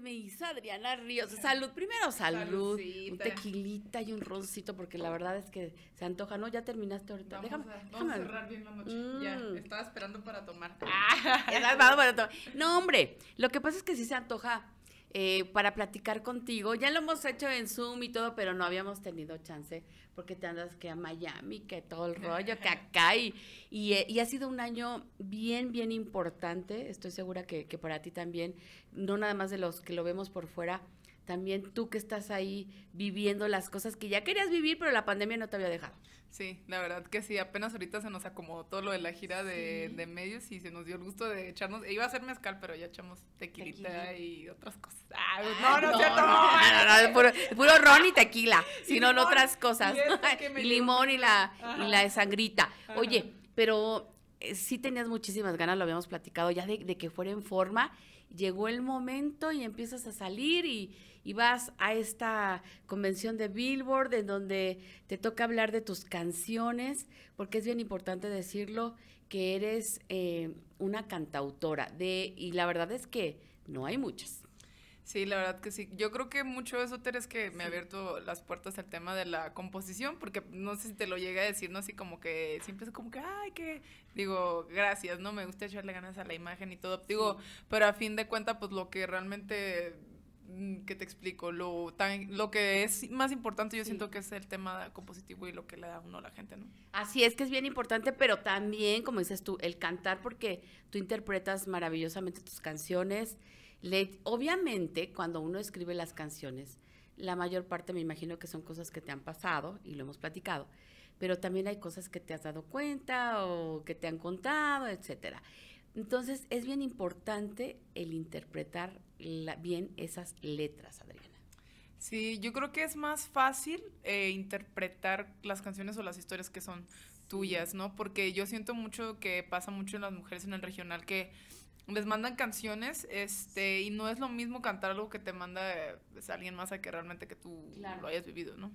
me hizo Adriana Ríos. Salud, primero salud. Un tequilita y un roncito, porque la verdad es que se antoja. No, ya terminaste ahorita. Vamos déjame, vamos a cerrar bien la noche. Ya, mm. estaba esperando para tomar. No, hombre, lo que pasa es que sí se antoja eh, para platicar contigo. Ya lo hemos hecho en Zoom y todo, pero no habíamos tenido chance porque te andas que a Miami, que todo el rollo, que acá. Y, y, ha sido un año bien, bien importante. Estoy segura que, para ti también, no nada más de los que lo vemos por fuera, también tú que estás ahí viviendo las cosas que ya querías vivir, pero la pandemia no te había dejado. Sí, la verdad que sí, apenas ahorita se nos acomodó todo lo de la gira de, medios y se nos dio el gusto de echarnos, iba a ser mezcal, pero ya echamos tequilita y otras cosas. no, no, no, puro, puro, ron y tequila, sino otras cosas. limón y la, sangrita. Oye, pero eh, sí tenías muchísimas ganas, lo habíamos platicado ya de, que fuera en forma. Llegó el momento y empiezas a salir y, y vas a esta convención de Billboard en donde te toca hablar de tus canciones, porque es bien importante decirlo que eres eh, una cantautora de y la verdad es que no hay muchas. Sí, la verdad que sí. Yo creo que mucho eso, Ter, es que me ha abierto las puertas al tema de la composición, porque no sé si te lo llega a decir, ¿no? Así como que siempre es como que, ay, que, digo, gracias, ¿no? Me gusta echarle ganas a la imagen y todo. Digo, pero a fin de cuentas, pues lo que realmente mm, que te explico, lo, tan, lo que es más importante yo siento que es el tema compositivo y lo que le da uno a la gente, ¿no? Así es que es bien importante, pero también, como dices tú, el cantar, porque tú interpretas maravillosamente tus canciones obviamente, cuando uno escribe las canciones, la mayor parte me imagino que son cosas que te han pasado y lo hemos platicado, pero también hay cosas que te has dado cuenta o que te han contado, etcétera. Entonces, es bien importante el interpretar bien esas letras, Adriana. Sí, yo creo que es más fácil eh, interpretar las canciones o las historias que son tuyas, ¿no? Porque yo siento mucho que pasa mucho en las mujeres en el regional que les mandan canciones, este, y no es lo mismo cantar algo que te manda pues, alguien más a que realmente que tú lo hayas vivido, ¿no?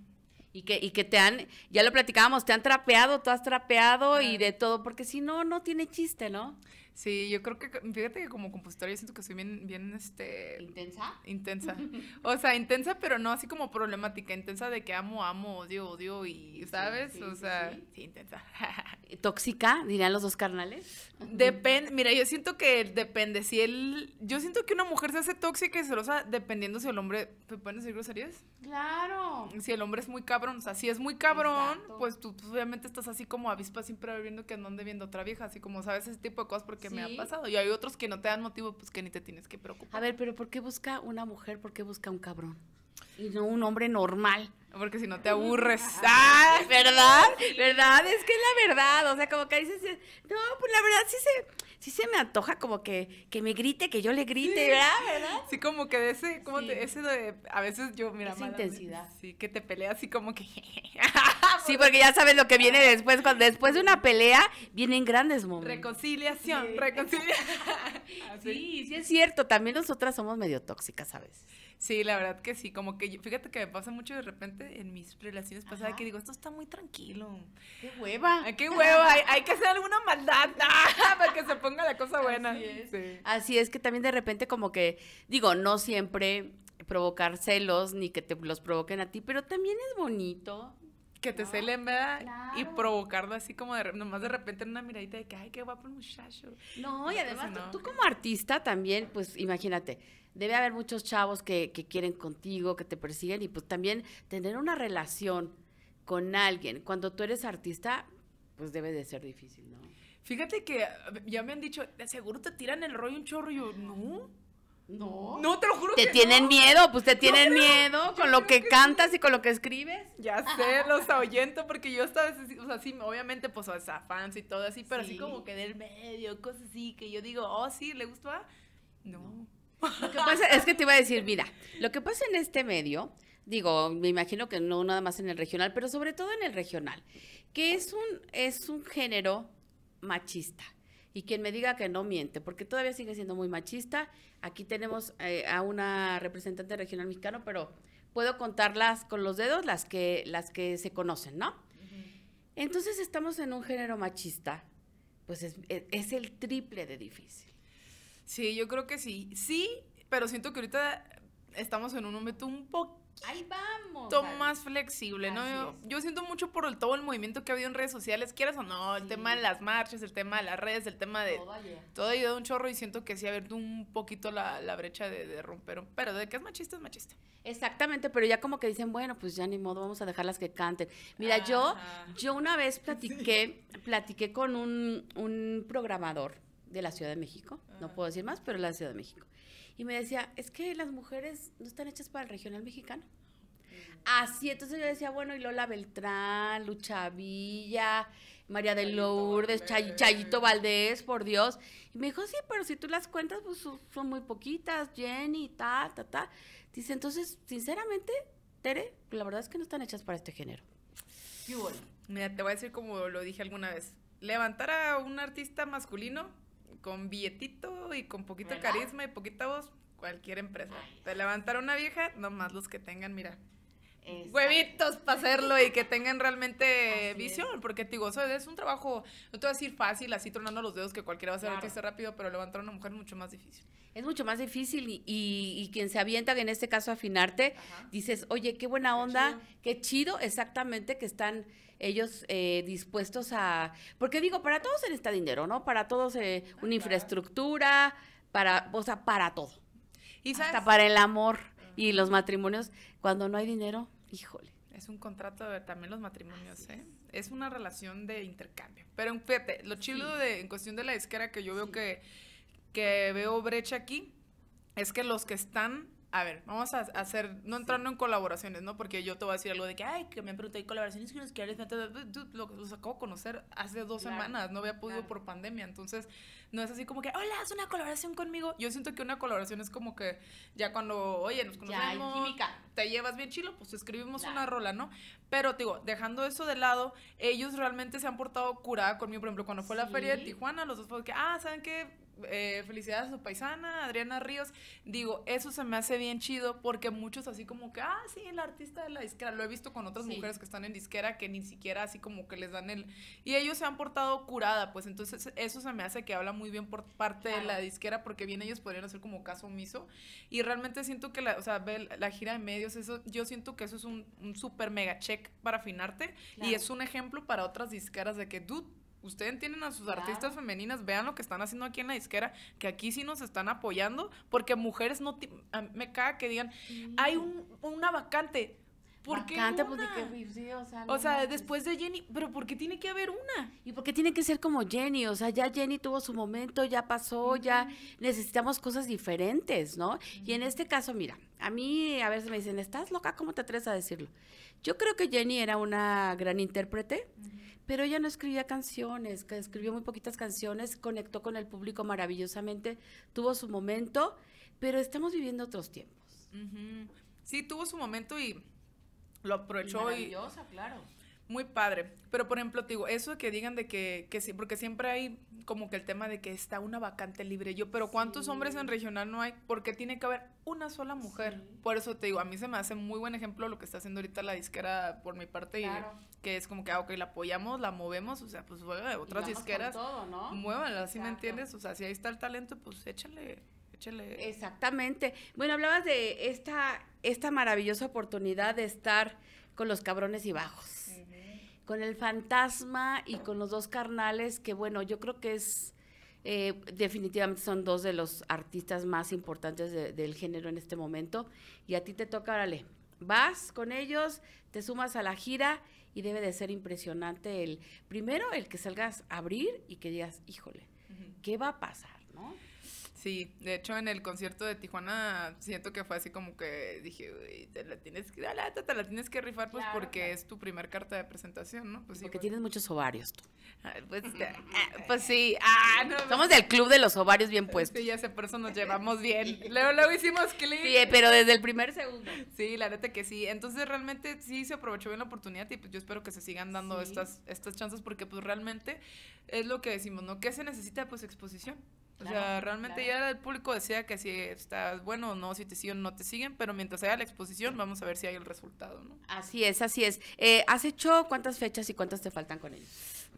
Y que, y que te han, ya lo platicábamos, te han trapeado, tú has trapeado y de todo, porque si no, no tiene chiste, ¿no? Sí, yo creo que, fíjate que como compositor yo siento que soy bien, bien, este... ¿Intensa? Intensa. O sea, intensa, pero no así como problemática, intensa de que amo, amo, odio, odio y, ¿sabes? o sea, sí, intensa. Eh, ¿Tóxica, dirían los dos carnales? Depende, mira, yo siento que depende, si él, yo siento que una mujer se hace tóxica y celosa dependiendo si el hombre, ¿te pueden decir groserías? Claro. Si el hombre es muy cabrón, o sea, si es muy cabrón, pues tú obviamente estás así como avispa siempre viendo que andan viendo otra vieja, así como, ¿sabes? Ese tipo de cosas porque que me ha pasado. Y hay otros que no te dan motivo, pues que ni te tienes que preocupar. A ver, pero ¿por qué busca una mujer? ¿Por qué busca un cabrón? Y no un hombre normal. Porque si no te aburres. ¡Ah! ¿Verdad? ¿Verdad? Es que es la verdad. O sea, como que dices, no, pues la verdad sí se, sí se me antoja como que, que me grite, que yo le grite, ¿verdad? ¿verdad? Sí, como que de ese, como ese de, a veces yo, mira, Esa intensidad. Sí, que te pelea así como que. Sí, porque ya sabes lo que viene después. después de una pelea vienen grandes momentos. Reconciliación, reconciliación. Ah, sí, sí es cierto. También nosotras somos medio tóxicas, ¿sabes? Sí, la verdad que sí. Como que fíjate que me pasa mucho de repente en mis relaciones pasadas que digo, esto está muy tranquilo. ¡Qué hueva! ¡Qué hueva! hay, que hacer alguna maldad ah, para que se ponga la cosa buena. Así es. Así es que también de repente como que, digo, no siempre provocar celos ni que te los provoquen a ti, pero también es bonito que te se celen, ¿verdad? Y provocarlo así como de, nomás de repente en una miradita de que, ay, qué guapo el muchacho. No, y pues además tú, como artista también, pues imagínate, debe haber muchos chavos que, que quieren contigo, que te persiguen y pues también tener una relación con alguien cuando tú eres artista, pues debe de ser difícil, ¿no? Fíjate que eh, ya me han dicho, seguro te tiran el rollo un chorro. Y yo, no, no. No, te lo juro Te tienen miedo, pues te tienen miedo con lo que, cantas y con lo que escribes. Ya sé, los ahuyento porque yo estaba, así, sea, obviamente, pues, a fans y todo así, pero así como que del medio, cosas así, que yo digo, oh, sí, ¿le gustó? No. Lo que pasa es que te iba a decir, mira, lo que pasa en este medio, digo, me imagino que no nada más en el regional, pero sobre todo en el regional, que es un, es un género machista. Y quien me diga que no miente, porque todavía sigue siendo muy machista. Aquí tenemos eh, a una representante regional mexicana, pero puedo contarlas con los dedos, las que, las que se conocen, ¿no? Entonces estamos en un género machista, pues es, e, es el triple de difícil. Sí, yo creo que sí. Sí, pero siento que ahorita estamos en un momento un poco Ahí vamos. Todo más flexible, ¿no? Yo, siento mucho por todo el movimiento que ha habido en redes sociales, quieras o no, el tema de las marchas, el tema de las redes, el tema de... Todo, ha ido un chorro y siento que sí ha abierto un poquito la, brecha de, de, romper. Pero de que es machista, es machista. Exactamente, pero ya como que dicen, bueno, pues ya ni modo, vamos a dejarlas que canten. Mira, yo yo una vez platiqué, platiqué con un, programador de la Ciudad de México, no ah. puedo decir más, pero la Ciudad de México y me decía, es que las mujeres no están hechas para el regional mexicano. Así, entonces yo decía, bueno, y Lola Beltrán, Lucha Villa, María de Lourdes, Chayito Valdés, por Dios. Y me dijo, sí, pero si tú las cuentas, pues son muy poquitas, Jenny, ta, ta, ta. Dice, entonces, sinceramente, Tere, la verdad es que no están hechas para este género. Mira, te voy a decir como lo dije alguna vez. Levantar a un artista masculino con billetito y con poquito carisma y poquita voz, cualquier empresa. Te levantar una vieja, nomás los que tengan, mira, huevitos para hacerlo y que tengan realmente visión, porque digo, es un trabajo, no te voy a decir fácil, así tronando los dedos que cualquiera va a hacer esto rápido, pero levantar a una mujer es mucho más difícil. Es mucho más difícil y, y, quien se avienta, en este caso afinarte, dices, oye, qué buena onda, qué chido exactamente que están ellos eh, dispuestos a, porque digo, para todos se necesita dinero, ¿no? Para todos eh, una infraestructura, para, o sea, para todo. ¿Y Hasta para el amor y los matrimonios, cuando no hay dinero, híjole. Es un contrato también los matrimonios, ¿eh? Es. una relación de intercambio. Pero fíjate, lo chido de, en cuestión de la disquera que yo veo que, que veo brecha aquí, es que los que están a ver, vamos a hacer, no entrando en colaboraciones, ¿no? Porque yo te voy a decir algo de que, ay, que me han preguntado, de colaboraciones que nos quieres? Los acabo de conocer hace dos semanas, no había podido por pandemia, entonces no es así como que, hola, haz una colaboración conmigo. Yo siento que una colaboración es como que ya cuando, oye, nos conocemos, química. te llevas bien chilo, pues escribimos una rola, ¿no? Pero, digo, dejando eso de lado, ellos realmente se han portado curada conmigo, por ejemplo, cuando fue la feria de Tijuana, los dos fue que, ah, ¿saben qué? Eh, felicidades a su paisana, Adriana Ríos. Digo, eso se me hace bien chido porque muchos así como que, ah, sí, el artista de la disquera. Lo he visto con otras mujeres que están en disquera que ni siquiera así como que les dan el... Y ellos se han portado curada, pues entonces eso se me hace que habla muy bien por parte de la disquera porque bien ellos podrían hacer como caso omiso. Y realmente siento que la, o sea, la gira de medios, eso, yo siento que eso es un, super mega check para afinarte y es un ejemplo para otras disqueras de que, dude, Ustedes tienen a sus artistas femeninas, vean lo que están haciendo aquí en la disquera, que aquí sí nos están apoyando, porque mujeres no... Me caga que digan, hay una vacante, ¿Por qué una? o sea, después de Jenny, pero ¿por qué tiene que haber una? Y porque tiene que ser como Jenny, o sea, ya Jenny tuvo su momento, ya pasó, ya necesitamos cosas diferentes, ¿no? Y en este caso, mira, a mí a veces me dicen, ¿estás loca? ¿Cómo te atreves a decirlo? Yo creo que Jenny era una gran intérprete, pero ella no escribía canciones, que escribió muy poquitas canciones, conectó con el público maravillosamente, tuvo su momento, pero estamos viviendo otros tiempos. Sí, tuvo su momento y lo aprovechó y... Maravillosa, claro. Muy padre. Pero, por ejemplo, te digo, eso que digan de que, que sí, porque siempre hay como que el tema de que está una vacante libre. Yo, pero ¿cuántos hombres en regional no hay? Porque tiene que haber una sola mujer. Por eso te digo, a mí se me hace muy buen ejemplo lo que está haciendo ahorita la disquera por mi parte. que es como que, ah, ok, la apoyamos, la movemos, o sea, pues de otras disqueras. Todo, ¿no? Muévanla, ¿sí me entiendes? O sea, si ahí está el talento, pues échale Exactamente. Bueno, hablabas de esta, esta maravillosa oportunidad de estar con los cabrones y bajos. Con el fantasma y con los dos carnales, que bueno, yo creo que es. Eh, definitivamente son dos de los artistas más importantes del género en este momento. Y a ti te toca, órale, vas con ellos, te sumas a la gira y debe de ser impresionante el primero el que salgas a abrir y que digas, híjole, ¿qué va a pasar, no? Sí, de hecho en el concierto de Tijuana siento que fue así como que dije, te la tienes que, te la tienes que rifar pues porque es tu primer carta de presentación, ¿no? Pues, porque tienes muchos ovarios ah, pues, ah, pues, sí, ah, somos del club de los ovarios bien puestos. Y ya sé, por eso nos llevamos bien. Luego, hicimos clic. Sí, pero desde el primer segundo. Sí, la neta que sí. Entonces realmente sí se aprovechó bien la oportunidad y pues yo espero que se sigan dando estas, estas chances porque pues realmente es lo que decimos, ¿no? ¿Qué se necesita? Pues exposición. O sea, realmente ya el público decía que si estás bueno o no, si te siguen o no te siguen, pero mientras haya la exposición vamos a ver si hay el resultado, ¿no? Así es, así es. Eh, ¿Has hecho cuántas fechas y cuántas te faltan con ellos?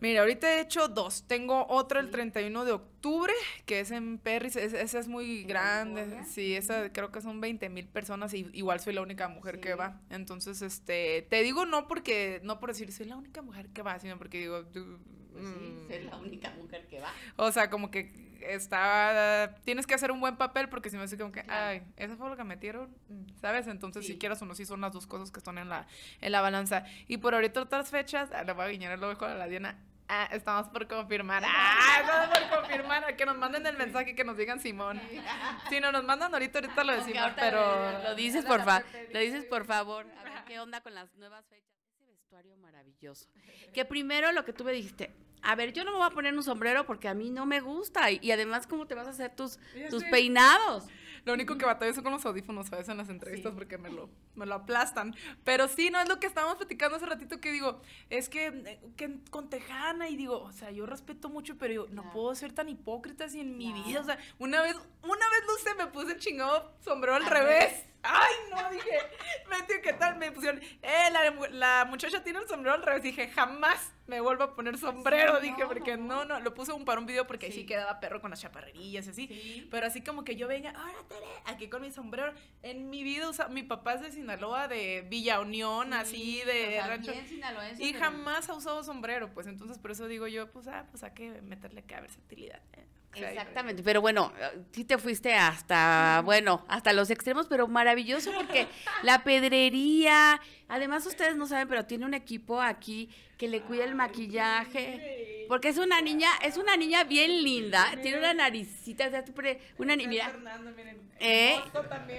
Mira, ahorita he hecho dos. Tengo otra el 31 de octubre, que es en Perris. esa es muy grande. Sí, esa creo que son 20 mil personas y igual soy la única mujer que va. Entonces, este, te digo no porque, no por decir soy la única mujer que va, sino porque digo... Pues sí, mm. soy la única mujer que va. O sea, como que estaba, tienes que hacer un buen papel porque si no, es como que, ay, eso fue lo que metieron, ¿sabes? Entonces, si quieres o no, sí son las dos cosas que están en la, en la balanza. Y por ahorita otras fechas, ah, Le voy a guiñar el ojo a la Diana, Ah, estamos por confirmar. Ah, estamos por confirmar. Que nos manden el mensaje que nos digan Simón. Si no nos mandan ahorita, ahorita lo decimos, pero. Lo dices, por favor. Lo dices, por favor. qué onda con las nuevas fechas. Ese vestuario maravilloso. Que primero lo que tú me dijiste, a ver, yo no me voy a poner un sombrero porque a mí no me gusta. Y, además, ¿cómo te vas a hacer tus, tus peinados? Lo único que batallo son con los audífonos a veces en las entrevistas porque me lo, me lo aplastan. Pero sí, no es lo que estábamos platicando hace ratito que digo, es que, con Tejana y digo, o sea, yo respeto mucho, pero digo, no, puedo ser tan hipócrita así en mi vida, o sea, una vez, una vez, no me puse el chingado sombrero al, revés Ay, no, dije, tío ¿qué tal? Me pusieron, eh, la, muchacha tiene el sombrero al revés. Dije, jamás me vuelvo a poner sombrero. dije, porque no, no, lo puse para un video porque sí. quedaba perro con las chaparrerillas y así. Pero así como que yo venga, ahora aquí con mi sombrero. En mi vida, o mi papá es de Sinaloa, de Villa Unión, así, de rancho. Y jamás ha usado sombrero, pues entonces por eso digo yo, pues, ah, pues hay que meterle que a versatilidad. Eh. Exactamente, pero bueno, sí te fuiste hasta, bueno, hasta los extremos, pero maravilloso porque la pedrería, además ustedes no saben, pero tiene un equipo aquí que le cuida el maquillaje, porque es una niña, es una niña bien linda, tiene una naricita, una niña, ¿eh?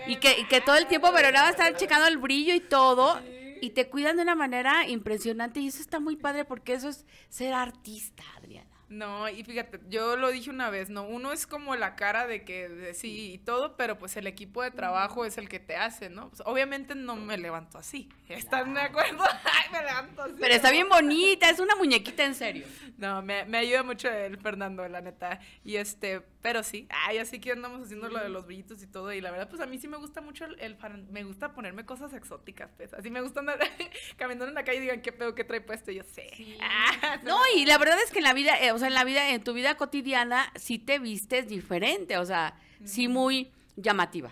y que, que todo el tiempo, pero a estar checando el brillo y todo y te cuidan de una manera impresionante y eso está muy padre porque eso es ser artista, Adriana. No, y fíjate, yo lo dije una vez, ¿no? Uno es como la cara de que sí y todo, pero pues el equipo de trabajo es el que te hace, ¿no? Pues, obviamente no me levanto así. ¿Están de acuerdo? Ay, me levanto así. Pero está bien bonita, es una muñequita en serio. No, me, ayuda mucho el Fernando, la neta. Y este, pero sí, ay, así que andamos haciendo lo de los brillitos y todo. Y la verdad, pues a mí sí me gusta mucho el, me gusta ponerme cosas exóticas, pues. Así me gusta andar caminando en la calle y digan qué pedo qué trae puesto. Y yo sé. Ah, no, y la verdad es que en la vida, eh, o sea, en la vida, en tu vida cotidiana, sí te vistes diferente, o sea, sí muy llamativa.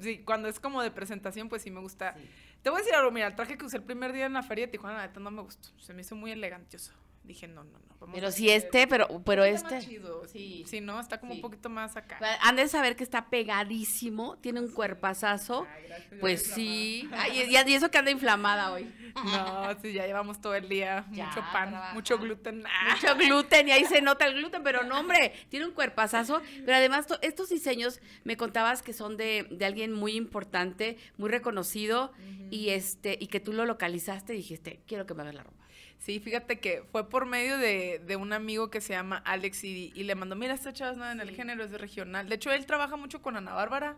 Sí, cuando es como de presentación, pues sí me gusta. Te voy a decir algo, mira, el traje que usé el primer día en la feria de Tijuana, de no me gustó. Se me hizo muy elegantioso dije, no, no, no. pero si sí este, pero, pero este. si chido, sí. Sí, no, está como un poquito más acá. Pues, han de saber que está pegadísimo, tiene un cuerpazazo. Ah, pues sí. Ay, y, eso que anda inflamada hoy. No, sí, ya llevamos todo el día mucho pan, mucho gluten. Mucho gluten, y ahí se nota el gluten, pero no, hombre, tiene un cuerpazazo. Pero además, estos diseños me contabas que son de, de alguien muy importante, muy reconocido, y este, y que tú lo localizaste y dijiste, quiero que me hagas la ropa. Sí, fíjate que fue por medio de, un amigo que se llama Alex y, le mandó, mira, esta chava es nada en el género, es de regional. De hecho, él trabaja mucho con Ana Bárbara,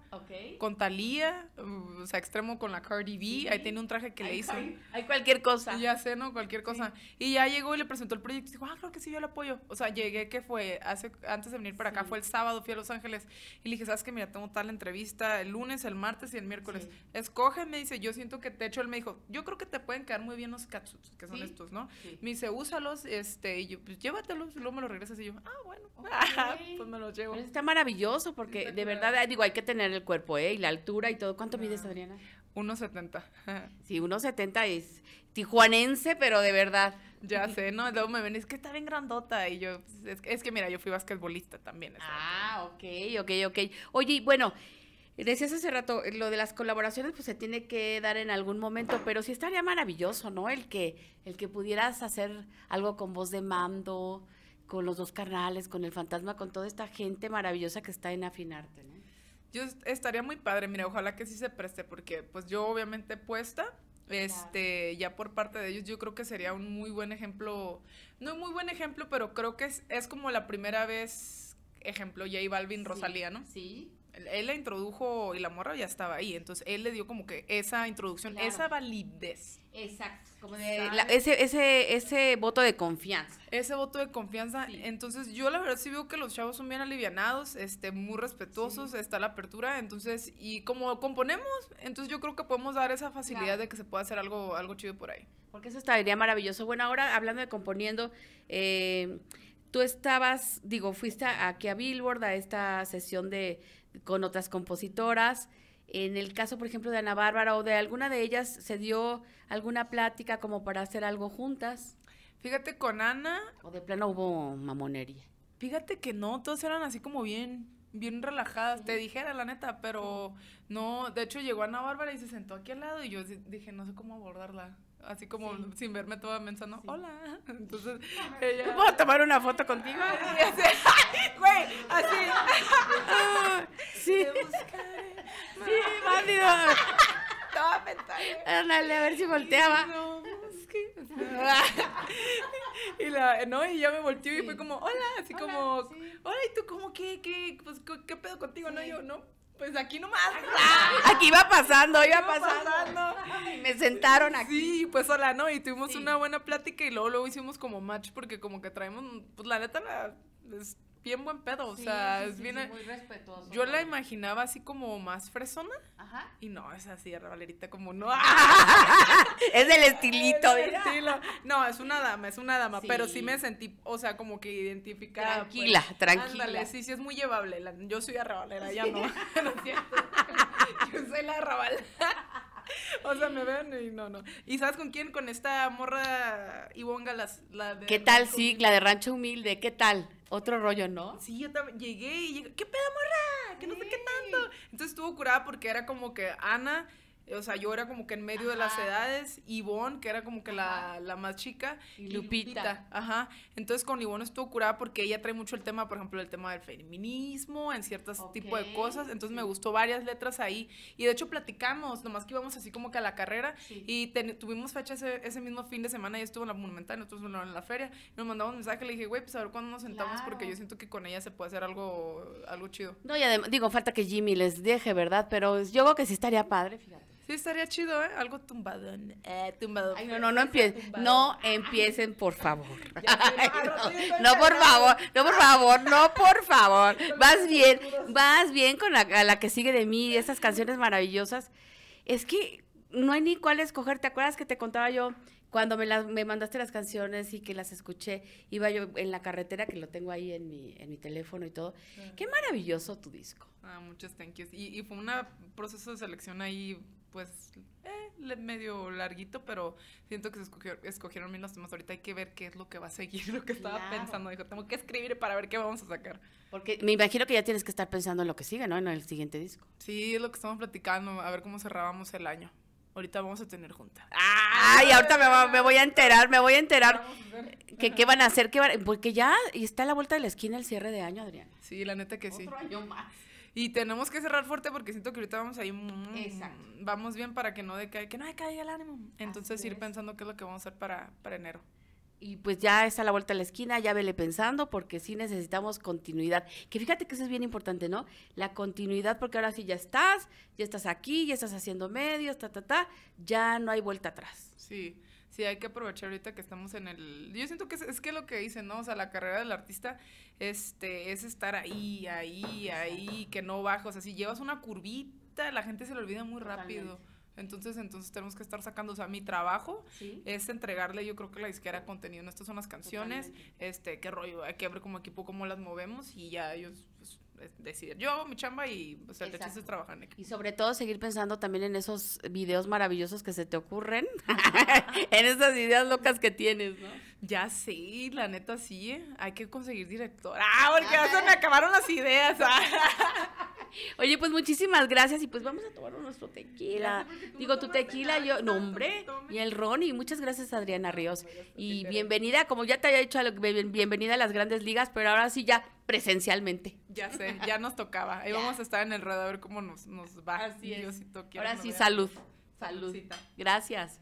con Talía o sea, extremo con la Cardi B, ahí tiene un traje que le hizo. Hay, cualquier cosa. Ya sé, ¿no? Cualquier cosa. Y ya llegó y le presentó el proyecto y dijo, ah, creo que sí, yo le apoyo. O sea, llegué que fue, hace, antes de venir para acá, fue el sábado, fui a Los Ángeles y le dije, ¿sabes que Mira, tengo tal entrevista el lunes, el martes y el miércoles. Escógeme, dice, yo siento que te echo. él me dijo, yo creo que te pueden quedar muy bien los catsuits, que son estos, ¿no? Mi Me dice, úsalos, este, yo, pues, llévatelos, luego me los regresas y yo, ah, bueno, ah, pues me los llevo. está maravilloso porque de verdad, digo, hay que tener el cuerpo, ¿eh? Y la altura y todo. ¿Cuánto mides, ah, Adriana? 1.70. sí, 1.70 es tijuanense, pero de verdad. Ya sé, no, luego me ven, es que está bien grandota. Y yo, es, que mira, yo fui basquetbolista también. Ah, ok, ok, ok. Oye, bueno, Decías hace rato, eh, lo de las colaboraciones pues se tiene que dar en algún momento, pero sí estaría maravilloso, ¿no? El que, el que pudieras hacer algo con voz de mando, con los dos carnales, con el fantasma, con toda esta gente maravillosa que está en afinarte, ¿no? Yo estaría muy padre, mira, ojalá que sí se preste, porque pues yo obviamente puesta, este, ya por parte de ellos, yo creo que sería un muy buen ejemplo, no un muy buen ejemplo, pero creo que es, es como la primera vez, ejemplo, J Balvin, Rosalía, ¿no? Sí. Él la introdujo y la morra ya estaba ahí. Entonces él le dio como que esa introducción, esa validez. Exacto. Como de ese, ese, ese voto de confianza. Ese voto de confianza. Entonces yo la verdad sí veo que los chavos son bien alivianados, este, muy respetuosos, está la apertura. Entonces, y como componemos, entonces yo creo que podemos dar esa facilidad de que se pueda hacer algo, algo chido por ahí. Porque eso estaría maravilloso. Bueno, ahora hablando de componiendo, eh, tú estabas, digo, fuiste aquí a Billboard a esta sesión de con otras compositoras. En el caso, por ejemplo, de Ana Bárbara o de alguna de ellas, ¿se dio alguna plática como para hacer algo juntas? Fíjate, con Ana... O de plano hubo mamonería. Fíjate que no, todos eran así como bien, bien relajadas, te dijera la neta, pero no, de hecho llegó Ana Bárbara y se sentó aquí al lado y yo dije, no sé cómo abordarla así como sin verme toda pensando, hola. Entonces, ella... ¿Puedo tomar una foto contigo? Güey, así. sí. Sí, válido. Estaba pensando. ¿eh? a ver si volteaba. No, es que... y la, no, y ya me volteó y fue como, hola, así como, hola, ¿y tú cómo qué, qué, pues, qué pedo contigo? No, yo, no, pues aquí nomás. Aquí va pasando, iba pasando me sentaron aquí. Sí, pues hola, ¿no? Y tuvimos una buena plática y luego, luego hicimos como match porque como que traemos, pues la neta es bien buen pedo, o sea, es bien... muy respetuoso. Yo la imaginaba así como más fresona. Ajá. Y no, es así, Valerita, como no. es el estilito. No, es una dama, es una dama, pero sí me sentí, o sea, como que identificada. Pues. Tranquila, tranquila. sí, sí, es muy llevable. yo soy arrabalera, ya no. no yo soy la arrabalera. o sea, me ven y no, no. ¿Y sabes con quién? Con esta morra Ivonga, las, la de... ¿Qué tal? Sí, la de Rancho Humilde, ¿qué tal? Otro rollo, ¿no? Sí, yo también llegué y llegué, ¿qué pedo, morra? Que no sé qué tanto. Entonces estuvo curada porque era como que Ana o sea, yo era como que en medio de las edades, Ivonne, que era como que la, la, más chica, Lupita. Ajá. Entonces con Ivonne estuvo curada porque ella trae mucho el tema, por ejemplo, el tema del feminismo, en ciertos tipos de cosas. Entonces me gustó varias letras ahí. Y de hecho platicamos, nomás que íbamos así como que a la carrera. Y tuvimos fecha ese, mismo fin de semana, y estuvo en la monumental, nosotros en la feria. Y nos mandamos un mensaje, le dije, güey, pues a ver cuándo nos sentamos porque yo siento que con ella se puede hacer algo, algo chido. No, y además, digo, falta que Jimmy les deje, ¿verdad? Pero yo creo que sí estaría padre, fíjate. Sí, estaría chido, ¿eh? Algo tumbado Eh, no, no, no empiecen. No empiecen, por favor. no, por favor, no, por favor, no, por favor. Vas bien, vas bien con la, que sigue de mí, y esas canciones maravillosas. Es que no hay ni cuál escoger. ¿Te acuerdas que te contaba yo cuando me, las, me mandaste las canciones y que las escuché? Iba yo en la carretera, que lo tengo ahí en mi, en mi teléfono y todo. Qué maravilloso tu disco. Ah, muchas thank yous. Y, y fue un proceso de selección ahí pues eh, medio larguito, pero siento que se escogieron bien los temas. Ahorita hay que ver qué es lo que va a seguir, lo que estaba pensando. Dijo, tengo que escribir para ver qué vamos a sacar. Porque me imagino que ya tienes que estar pensando en lo que sigue, ¿no? En el siguiente disco. Sí, es lo que estamos platicando, a ver cómo cerrábamos el año. Ahorita vamos a tener junta. ¡Ay! Ahorita me, voy a enterar, me voy a enterar. ¿Qué, ¿Qué van a hacer? Porque ya está a la vuelta de la esquina el cierre de año, Adrián. Sí, la neta que sí. Otro año y tenemos que cerrar fuerte porque siento que ahorita vamos ahí. Mm, vamos bien para que no decaiga, que no el ánimo. Entonces ir pensando qué es lo que vamos a hacer para, para enero. Y pues ya está la vuelta a la esquina, ya vele pensando, porque sí necesitamos continuidad. Que fíjate que eso es bien importante, ¿no? La continuidad, porque ahora sí ya estás, ya estás aquí, ya estás haciendo medios, ta, ta, ta, ya no hay vuelta atrás. Sí sí hay que aprovechar ahorita que estamos en el... Yo siento que es, es que lo que dicen, ¿no? O sea, la carrera del artista este, es estar ahí, ahí, ahí, que no bajas, O sea, si llevas una curvita, la gente se le olvida muy rápido. Entonces, entonces tenemos que estar sacando, o sea, mi trabajo es entregarle, yo creo que la disquera contenido, estas son las canciones, este, qué rollo, hay que ver como equipo cómo las movemos y ya ellos decidir. Yo hago mi chamba y o pues, sea, te chiste trabajar en Y sobre todo seguir pensando también en esos videos maravillosos que se te ocurren, en esas ideas locas que tienes, ¿no? Ya sí, la neta sí, hay que conseguir directora, Ah, porque ya se me acabaron las ideas. Oye, pues muchísimas gracias y pues vamos a tomar nuestro tequila. Digo, tu tequila, yo, nombre, y el ron. Y muchas gracias, Adriana Ríos. Y bienvenida, como ya te había dicho, bienvenida a las grandes ligas, pero ahora sí ya presencialmente. Ya sé, ya nos tocaba. Ahí vamos a estar en el radar a ver cómo nos, nos va. ahora sí, salud. Salud. Gracias.